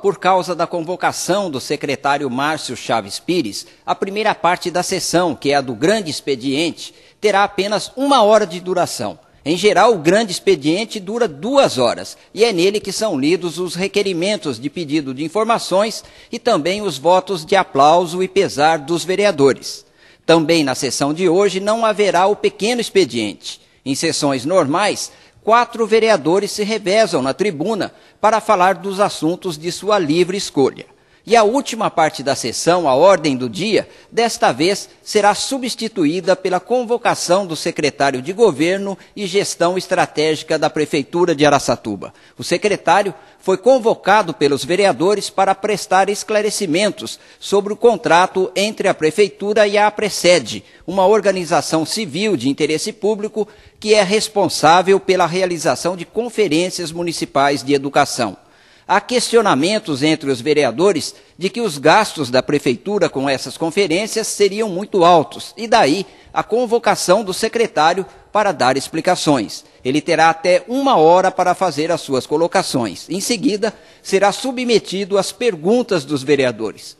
Por causa da convocação do secretário Márcio Chaves Pires, a primeira parte da sessão, que é a do grande expediente, terá apenas uma hora de duração. Em geral, o grande expediente dura duas horas e é nele que são lidos os requerimentos de pedido de informações e também os votos de aplauso e pesar dos vereadores. Também na sessão de hoje não haverá o pequeno expediente. Em sessões normais, quatro vereadores se revezam na tribuna para falar dos assuntos de sua livre escolha. E a última parte da sessão, a ordem do dia, desta vez será substituída pela convocação do secretário de Governo e Gestão Estratégica da Prefeitura de Araçatuba. O secretário foi convocado pelos vereadores para prestar esclarecimentos sobre o contrato entre a Prefeitura e a APRESED, uma organização civil de interesse público que é responsável pela realização de conferências municipais de educação. Há questionamentos entre os vereadores de que os gastos da prefeitura com essas conferências seriam muito altos, e daí a convocação do secretário para dar explicações. Ele terá até uma hora para fazer as suas colocações. Em seguida, será submetido às perguntas dos vereadores.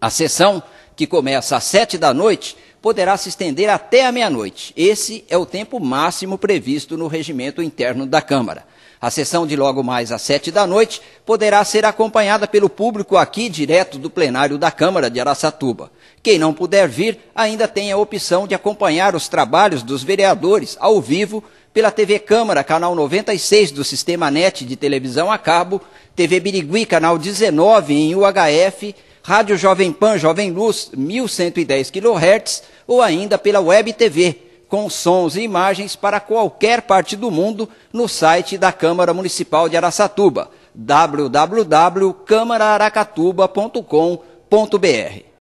A sessão, que começa às sete da noite, poderá se estender até a meia-noite. Esse é o tempo máximo previsto no regimento interno da Câmara. A sessão de logo mais às sete da noite poderá ser acompanhada pelo público aqui direto do plenário da Câmara de Araçatuba. Quem não puder vir ainda tem a opção de acompanhar os trabalhos dos vereadores ao vivo pela TV Câmara, canal 96 do Sistema NET de televisão a cabo, TV Birigui, canal 19 em UHF Rádio Jovem Pan, Jovem Luz, 1110 kHz, ou ainda pela Web TV, com sons e imagens para qualquer parte do mundo no site da Câmara Municipal de Araçatuba, www.câmaraaracatuba.com.br.